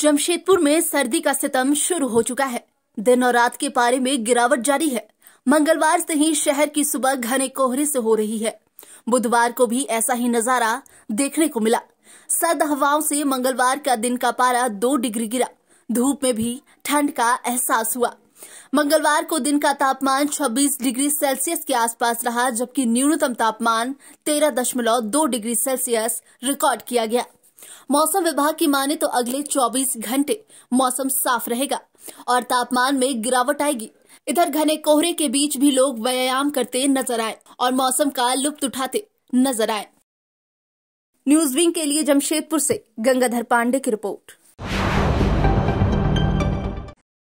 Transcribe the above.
जमशेदपुर में सर्दी का सितम शुरू हो चुका है दिन और रात के पारे में गिरावट जारी है मंगलवार से ही शहर की सुबह घने कोहरे से हो रही है बुधवार को भी ऐसा ही नजारा देखने को मिला सर्द हवाओं से मंगलवार का दिन का पारा दो डिग्री गिरा धूप में भी ठंड का एहसास हुआ मंगलवार को दिन का तापमान 26 डिग्री सेल्सियस के आसपास रहा जबकि न्यूनतम तापमान 13.2 डिग्री सेल्सियस रिकॉर्ड किया गया मौसम विभाग की माने तो अगले 24 घंटे मौसम साफ रहेगा और तापमान में गिरावट आएगी इधर घने कोहरे के बीच भी लोग व्यायाम करते नजर आए और मौसम का लुप्त उठाते नजर आए न्यूज विंग के लिए जमशेदपुर से गंगाधर पांडे की रिपोर्ट